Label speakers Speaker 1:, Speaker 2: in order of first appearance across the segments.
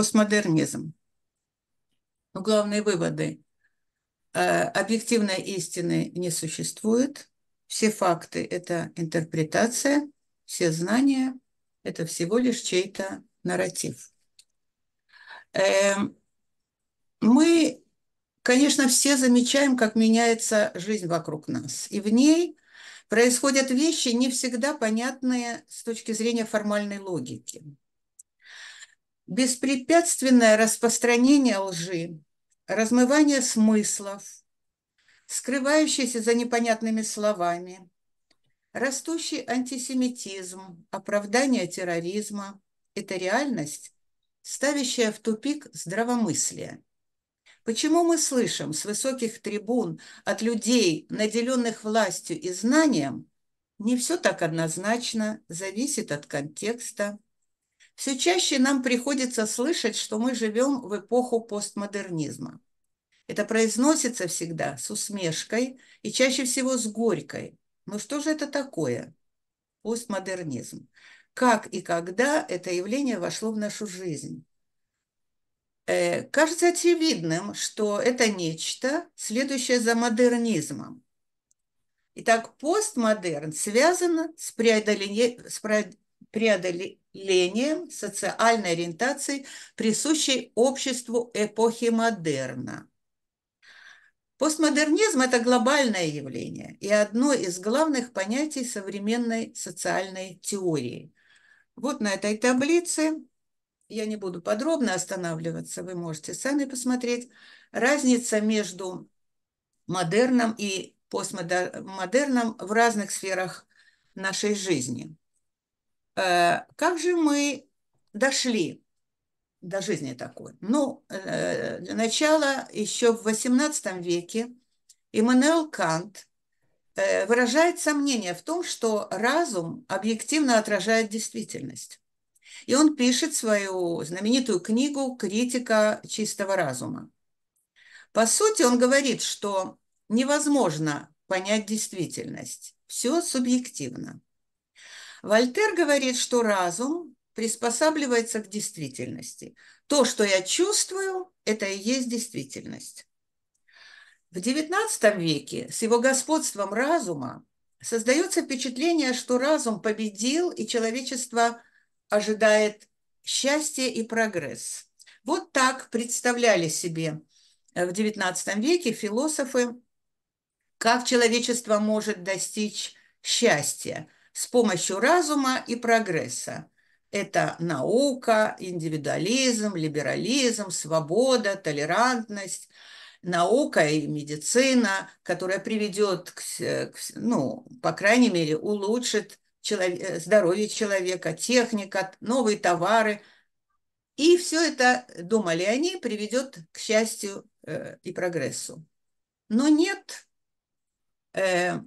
Speaker 1: постмодернизм. Но главные выводы. Э, объективной истины не существует. Все факты – это интерпретация, все знания – это всего лишь чей-то нарратив. Эм, мы, конечно, все замечаем, как меняется жизнь вокруг нас. И в ней происходят вещи, не всегда понятные с точки зрения формальной логики беспрепятственное распространение лжи, размывание смыслов, скрывающееся за непонятными словами, растущий антисемитизм, оправдание терроризма – это реальность, ставящая в тупик здравомыслие. Почему мы слышим с высоких трибун от людей, наделенных властью и знанием, не все так однозначно, зависит от контекста – все чаще нам приходится слышать, что мы живем в эпоху постмодернизма. Это произносится всегда с усмешкой и чаще всего с горькой. Но что же это такое? Постмодернизм. Как и когда это явление вошло в нашу жизнь? Э, кажется очевидным, что это нечто, следующее за модернизмом. Итак, постмодерн связан с, преодоле... с преодоле лением, социальной ориентацией, присущей обществу эпохи модерна. Постмодернизм – это глобальное явление и одно из главных понятий современной социальной теории. Вот на этой таблице, я не буду подробно останавливаться, вы можете сами посмотреть, разница между модерном и постмодерном в разных сферах нашей жизни. Э, как же мы дошли до жизни такой? Ну, э, начало еще в XVIII веке Иммануэл Кант э, выражает сомнение в том, что разум объективно отражает действительность. И он пишет свою знаменитую книгу «Критика чистого разума». По сути, он говорит, что невозможно понять действительность. Все субъективно. Вольтер говорит, что разум приспосабливается к действительности. То, что я чувствую, это и есть действительность. В XIX веке с его господством разума создается впечатление, что разум победил, и человечество ожидает счастья и прогресс. Вот так представляли себе в XIX веке философы, как человечество может достичь счастья – с помощью разума и прогресса. Это наука, индивидуализм, либерализм, свобода, толерантность, наука и медицина, которая приведет, к, к ну, по крайней мере, улучшит человек, э, здоровье человека, техника, новые товары. И все это, думали они, приведет к счастью э, и прогрессу. Но нет, э,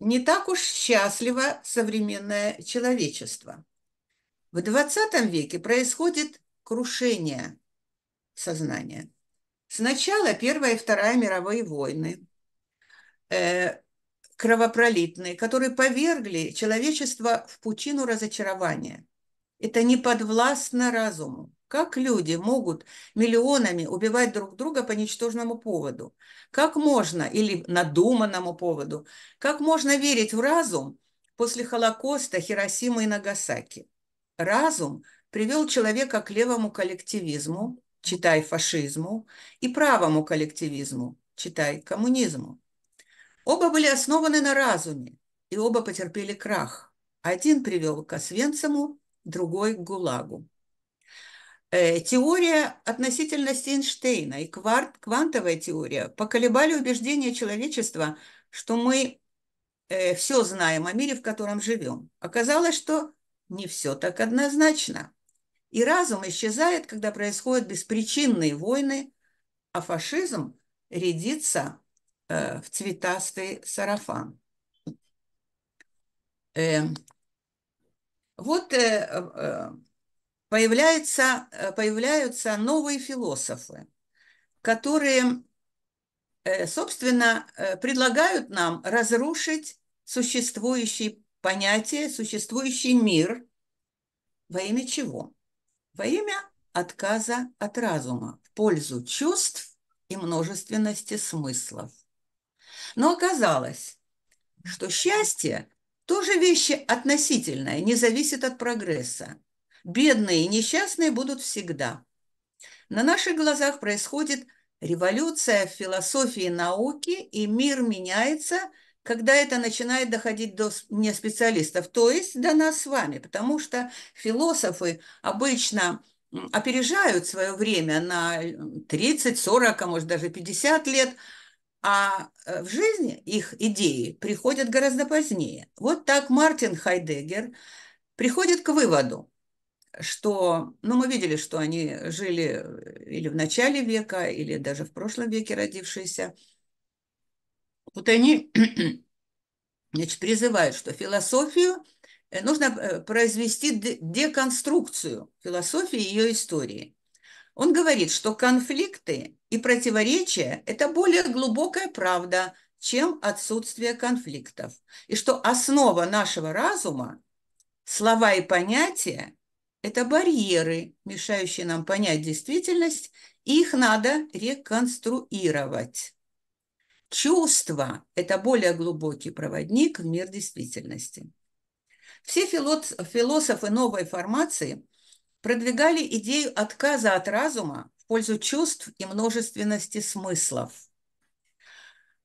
Speaker 1: не так уж счастливо современное человечество. В 20 веке происходит крушение сознания. Сначала Первая и Вторая мировые войны, э, кровопролитные, которые повергли человечество в пучину разочарования. Это не подвластно разуму. Как люди могут миллионами убивать друг друга по ничтожному поводу? Как можно, или надуманному поводу, как можно верить в разум после Холокоста, Хиросимы и Нагасаки? Разум привел человека к левому коллективизму, читай фашизму, и правому коллективизму, читай коммунизму. Оба были основаны на разуме, и оба потерпели крах. Один привел к Освенцему, другой к ГУЛАГу. Э, теория относительности Эйнштейна и кварт, квантовая теория поколебали убеждение человечества, что мы э, все знаем о мире, в котором живем. Оказалось, что не все так однозначно. И разум исчезает, когда происходят беспричинные войны, а фашизм рядится э, в цветастый сарафан. Э, вот э, э, появляются, э, появляются новые философы, которые, э, собственно, э, предлагают нам разрушить существующие понятия, существующий мир. Во имя чего? Во имя отказа от разума в пользу чувств и множественности смыслов. Но оказалось, что счастье тоже вещи относительное, не зависит от прогресса. Бедные и несчастные будут всегда. На наших глазах происходит революция в философии науки, и мир меняется, когда это начинает доходить до неспециалистов, то есть до нас с вами, потому что философы обычно опережают свое время на 30, 40, а может даже 50 лет, а э, в жизни их идеи приходят гораздо позднее. Вот так Мартин Хайдегер приходит к выводу, что, ну, мы видели, что они жили э, или в начале века, или даже в прошлом веке родившиеся. Вот они, значит, призывают, что философию э, нужно э, произвести деконструкцию философии и ее истории. Он говорит, что конфликты и противоречия – это более глубокая правда, чем отсутствие конфликтов, и что основа нашего разума – слова и понятия – это барьеры, мешающие нам понять действительность, и их надо реконструировать. Чувство – это более глубокий проводник в мир действительности. Все философы новой формации продвигали идею отказа от разума в пользу чувств и множественности смыслов.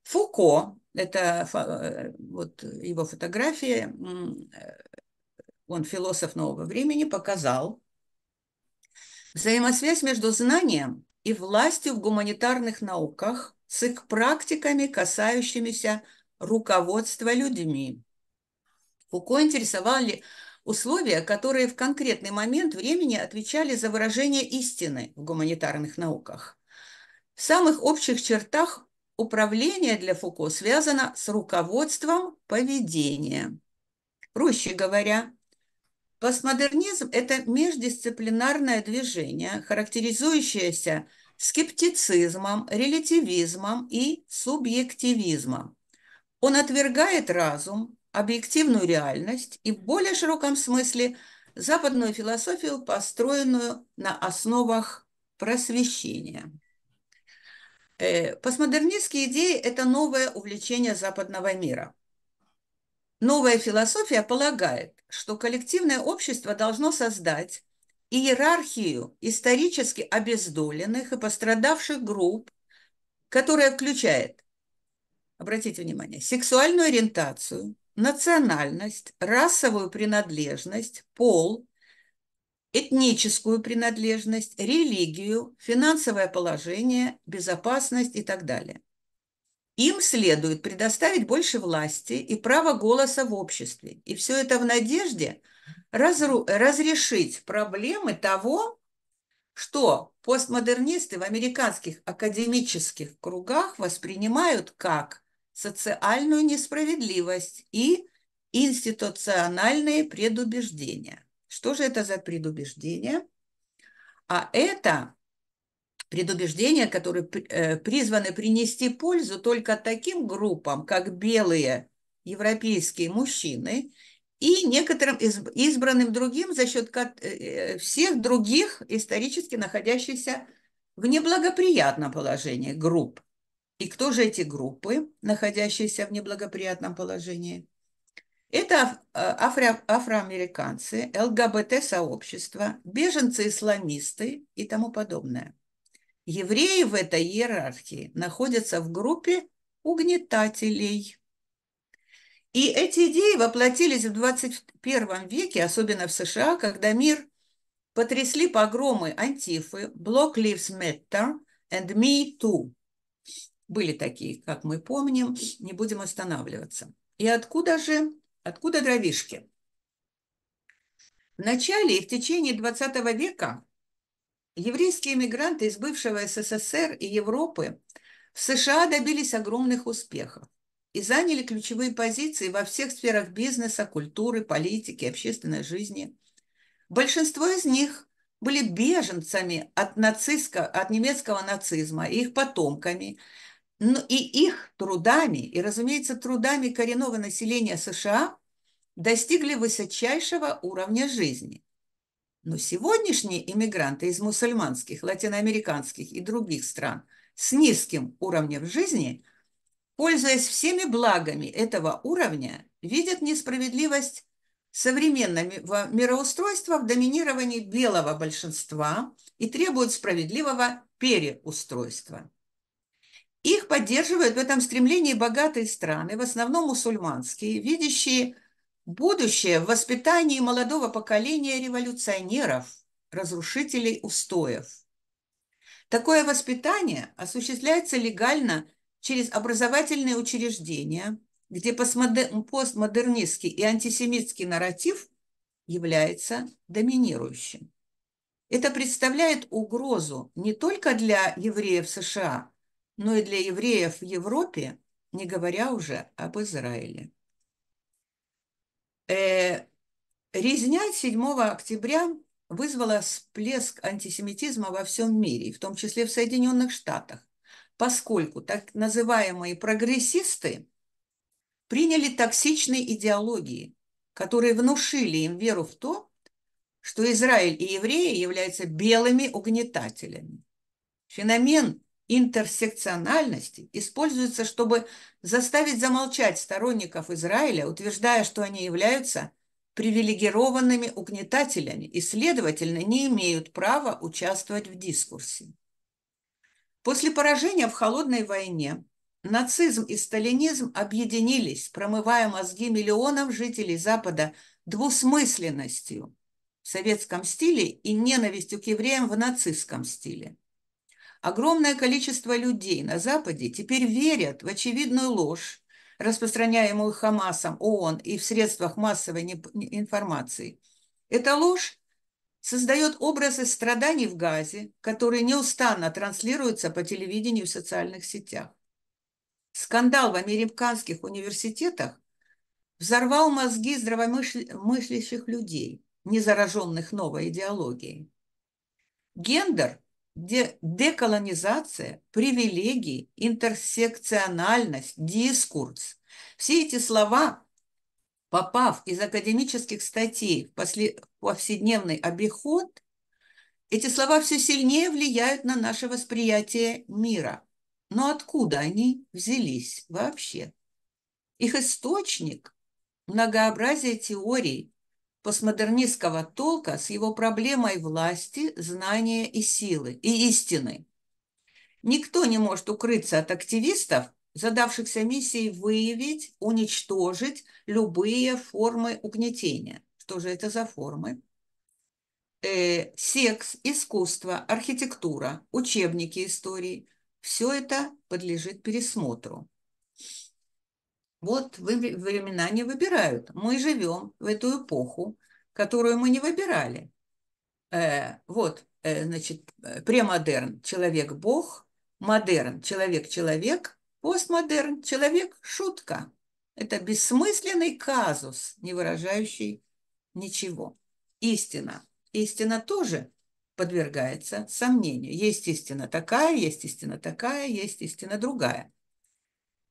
Speaker 1: Фуко, это э, вот его фотография, э, он философ нового времени, показал взаимосвязь между знанием и властью в гуманитарных науках с их практиками, касающимися руководства людьми. Фуко интересовали условия, которые в конкретный момент времени отвечали за выражение истины в гуманитарных науках. В самых общих чертах управление для Фуко связано с руководством поведения. Проще говоря, Постмодернизм – это междисциплинарное движение, характеризующееся скептицизмом, релятивизмом и субъективизмом. Он отвергает разум, объективную реальность и в более широком смысле западную философию, построенную на основах просвещения. Э, постмодернистские идеи – это новое увлечение западного мира – Новая философия полагает, что коллективное общество должно создать иерархию исторически обездоленных и пострадавших групп, которая включает, обратите внимание, сексуальную ориентацию, национальность, расовую принадлежность, пол, этническую принадлежность, религию, финансовое положение, безопасность и так далее. Им следует предоставить больше власти и права голоса в обществе. И все это в надежде разру, разрешить проблемы того, что постмодернисты в американских академических кругах воспринимают как социальную несправедливость и институциональные предубеждения. Что же это за предубеждения? А это Предубеждения, которые э, призваны принести пользу только таким группам, как белые европейские мужчины и некоторым избранным другим за счет э, э, всех других исторически находящихся в неблагоприятном положении групп. И кто же эти группы, находящиеся в неблагоприятном положении? Это афро афроамериканцы, ЛГБТ-сообщество, беженцы-исламисты и тому подобное. Евреи в этой иерархии находятся в группе угнетателей. И эти идеи воплотились в 21 веке, особенно в США, когда мир потрясли погромы антифы, Black Lives Matter and Me Too. Были такие, как мы помним, не будем останавливаться. И откуда же, откуда дровишки? В начале и в течение 20 века Еврейские мигранты из бывшего СССР и Европы в США добились огромных успехов и заняли ключевые позиции во всех сферах бизнеса, культуры, политики, общественной жизни. Большинство из них были беженцами от, нацистско, от немецкого нацизма и их потомками, но и их трудами, и, разумеется, трудами коренного населения США достигли высочайшего уровня жизни. Но сегодняшние иммигранты из мусульманских, латиноамериканских и других стран с низким уровнем жизни, пользуясь всеми благами этого уровня, видят несправедливость современного мироустройства в доминировании белого большинства и требуют справедливого переустройства. Их поддерживают в этом стремлении богатые страны, в основном мусульманские, видящие – Будущее в воспитании молодого поколения революционеров, разрушителей устоев. Такое воспитание осуществляется легально через образовательные учреждения, где постмодернистский и антисемитский нарратив является доминирующим. Это представляет угрозу не только для евреев США, но и для евреев в Европе, не говоря уже об Израиле. Э, резня 7 октября вызвала всплеск антисемитизма во всем мире, в том числе в Соединенных Штатах, поскольку так называемые прогрессисты приняли токсичные идеологии, которые внушили им веру в то, что Израиль и евреи являются белыми угнетателями. Феномен интерсекциональности используется, чтобы заставить замолчать сторонников Израиля, утверждая, что они являются привилегированными угнетателями и, следовательно, не имеют права участвовать в дискурсе. После поражения в холодной войне нацизм и сталинизм объединились, промывая мозги миллионам жителей Запада двусмысленностью в советском стиле и ненавистью к евреям в нацистском стиле – Огромное количество людей на Западе теперь верят в очевидную ложь, распространяемую Хамасом, ООН и в средствах массовой информации. Эта ложь создает образы страданий в Газе, которые неустанно транслируются по телевидению и в социальных сетях. Скандал в американских университетах взорвал мозги здравомыслящих людей, не зараженных новой идеологией. Гендер де деколонизация, привилегии, интерсекциональность, дискурс. Все эти слова, попав из академических статей в повседневный обиход, эти слова все сильнее влияют на наше восприятие мира. Но откуда они взялись вообще? Их источник – многообразие теорий, постмодернистского толка с его проблемой власти, знания и силы, и истины. Никто не может укрыться от активистов, задавшихся миссией выявить, уничтожить любые формы угнетения. Что же это за формы? Э, секс, искусство, архитектура, учебники истории – все это подлежит пересмотру. Вот времена не выбирают. Мы живем в эту эпоху, которую мы не выбирали. Э, вот, э, значит, э, премодерн – человек-бог, модерн – человек-человек, постмодерн – человек-шутка. Это бессмысленный казус, не выражающий ничего. Истина. Истина тоже подвергается сомнению. Есть истина такая, есть истина такая, есть истина другая.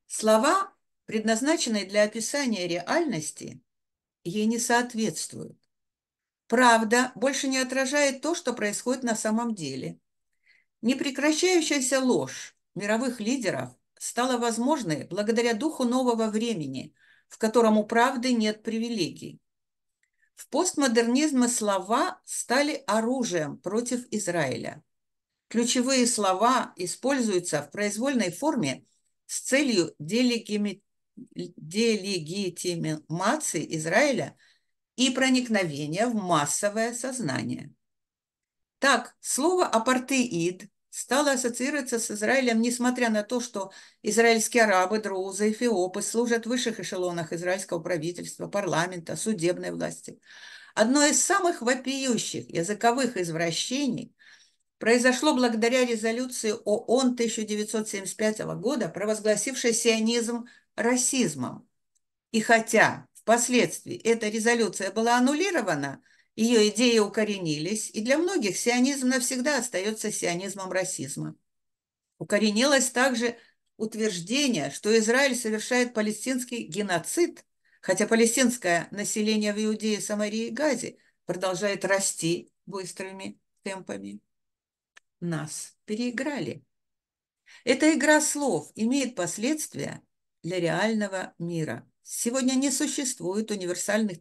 Speaker 1: Слова предназначенной для описания реальности, ей не соответствуют. Правда больше не отражает то, что происходит на самом деле. Непрекращающаяся ложь мировых лидеров стала возможной благодаря духу нового времени, в котором у правды нет привилегий. В постмодернизме слова стали оружием против Израиля. Ключевые слова используются в произвольной форме с целью делегими делегитимации Израиля и проникновения в массовое сознание. Так, слово «апартеид» стало ассоциироваться с Израилем, несмотря на то, что израильские арабы, друзы, эфиопы служат в высших эшелонах израильского правительства, парламента, судебной власти. Одно из самых вопиющих языковых извращений произошло благодаря резолюции ООН 1975 года, провозгласившей сионизм расизмом. И хотя впоследствии эта резолюция была аннулирована, ее идеи укоренились, и для многих сионизм навсегда остается сионизмом расизма. Укоренилось также утверждение, что Израиль совершает палестинский геноцид, хотя палестинское население в Иудее, Самарии и Газе продолжает расти быстрыми темпами. Нас переиграли. Эта игра слов имеет последствия, для реального мира. Сегодня не существует универсальных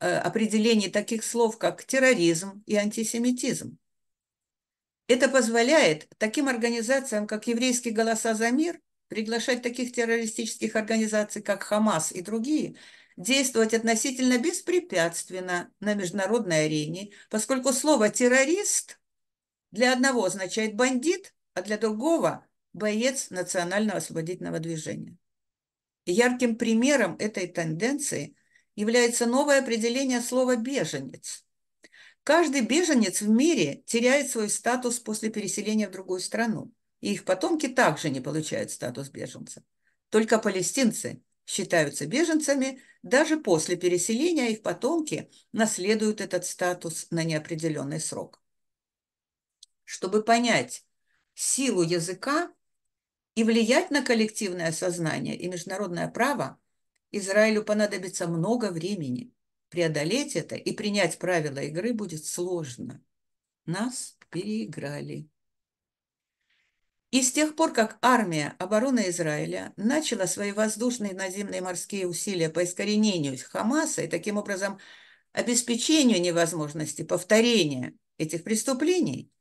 Speaker 1: э, определений таких слов, как терроризм и антисемитизм. Это позволяет таким организациям, как «Еврейские голоса за мир», приглашать таких террористических организаций, как «Хамас» и другие, действовать относительно беспрепятственно на международной арене, поскольку слово «террорист» для одного означает «бандит», а для другого – боец национального освободительного движения. Ярким примером этой тенденции является новое определение слова «беженец». Каждый беженец в мире теряет свой статус после переселения в другую страну, и их потомки также не получают статус беженца. Только палестинцы считаются беженцами, даже после переселения а их потомки наследуют этот статус на неопределенный срок. Чтобы понять силу языка, и влиять на коллективное сознание и международное право, Израилю понадобится много времени. Преодолеть это и принять правила игры будет сложно. Нас переиграли. И с тех пор, как армия обороны Израиля начала свои воздушные, наземные и морские усилия по искоренению Хамаса и таким образом обеспечению невозможности повторения этих преступлений,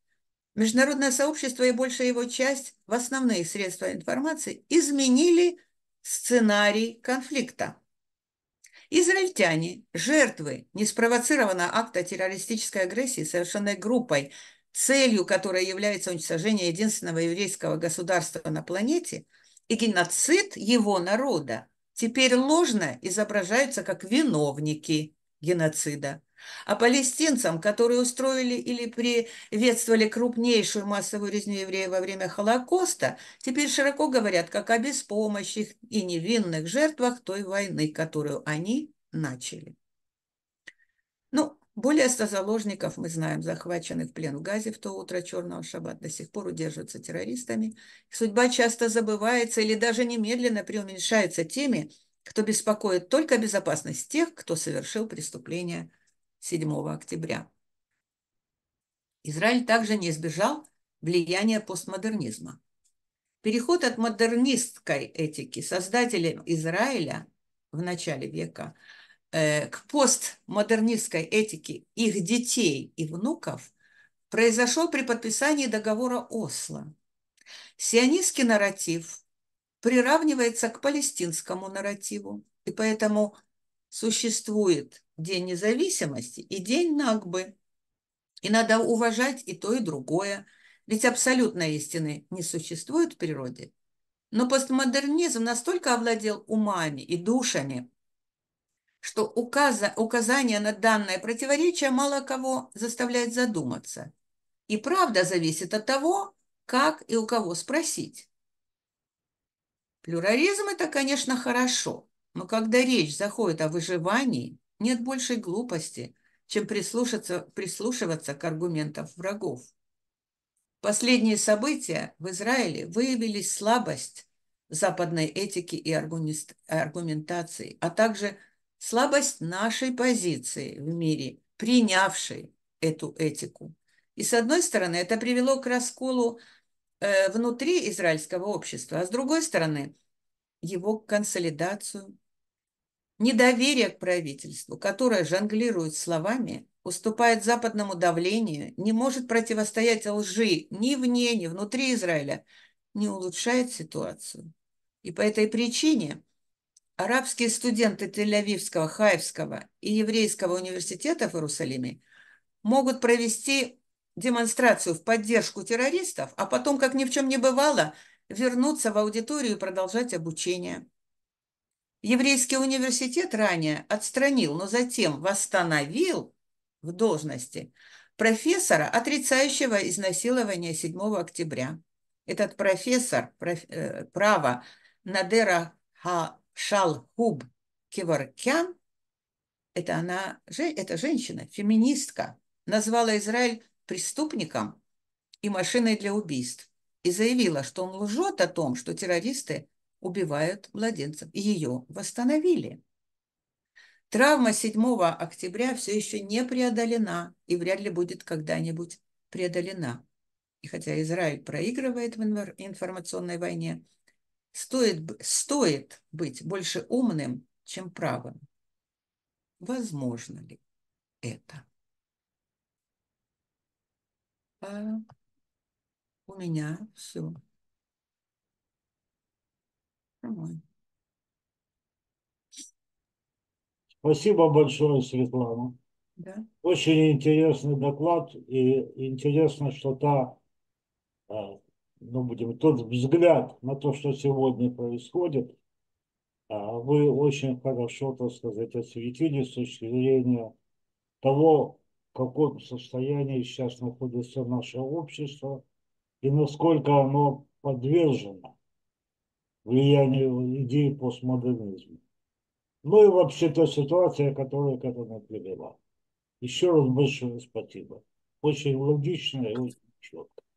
Speaker 1: Международное сообщество и большая его часть в основные средства информации изменили сценарий конфликта. Израильтяне, жертвы неспровоцированного акта террористической агрессии, совершенной группой, целью которой является уничтожение единственного еврейского государства на планете и геноцид его народа, теперь ложно изображаются как виновники геноцида. А палестинцам, которые устроили или приветствовали крупнейшую массовую резню евреев во время Холокоста, теперь широко говорят как о беспомощных и невинных жертвах той войны, которую они начали. Ну, более 100 заложников, мы знаем, захваченных в плен в Газе в то утро черного шаббат, до сих пор удерживаются террористами. Судьба часто забывается или даже немедленно преуменьшается теми, кто беспокоит только безопасность тех, кто совершил преступление 7 октября. Израиль также не избежал влияния постмодернизма. Переход от модернистской этики создателей Израиля в начале века э, к постмодернистской этике их детей и внуков произошел при подписании договора Осло. Сионистский нарратив приравнивается к палестинскому нарративу, и поэтому существует День независимости и День Нагбы. И надо уважать и то, и другое. Ведь абсолютной истины не существует в природе. Но постмодернизм настолько овладел умами и душами, что указа, указание на данное противоречие мало кого заставляет задуматься. И правда зависит от того, как и у кого спросить. Плюрализм – это, конечно, хорошо – но когда речь заходит о выживании, нет большей глупости, чем прислушаться, прислушиваться к аргументам врагов. Последние события в Израиле выявили слабость западной этики и аргументации, а также слабость нашей позиции в мире, принявшей эту этику. И с одной стороны, это привело к расколу э, внутри израильского общества, а с другой стороны – его консолидацию, недоверие к правительству, которое жонглирует словами, уступает западному давлению, не может противостоять лжи ни вне, ни внутри Израиля, не улучшает ситуацию. И по этой причине арабские студенты Тель-Авивского, Хаевского и Еврейского университетов в Иерусалиме могут провести демонстрацию в поддержку террористов, а потом, как ни в чем не бывало, вернуться в аудиторию и продолжать обучение. Еврейский университет ранее отстранил, но затем восстановил в должности профессора, отрицающего изнасилование 7 октября. Этот профессор проф, э, права Надера Шалхуб Киваркян, это она, же, это женщина, феминистка, назвала Израиль преступником и машиной для убийств и заявила, что он лжет о том, что террористы убивают младенцев. И ее восстановили. Травма 7 октября все еще не преодолена и вряд ли будет когда-нибудь преодолена. И хотя Израиль проигрывает в информационной войне, стоит, стоит быть больше умным, чем правым. Возможно ли это? А у меня все. Домой. Спасибо большое, Светлана. Да. Очень интересный доклад. И интересно, что та, э, ну, будем, тот взгляд на то, что сегодня происходит, э, вы очень хорошо, так сказать, осветили с точки зрения того, в каком состоянии сейчас находится наше общество, и насколько оно подвержено влиянию идеи постмодернизма. Ну и вообще та ситуация, которая к этому привела. Еще раз большое спасибо. Очень логично и очень четко.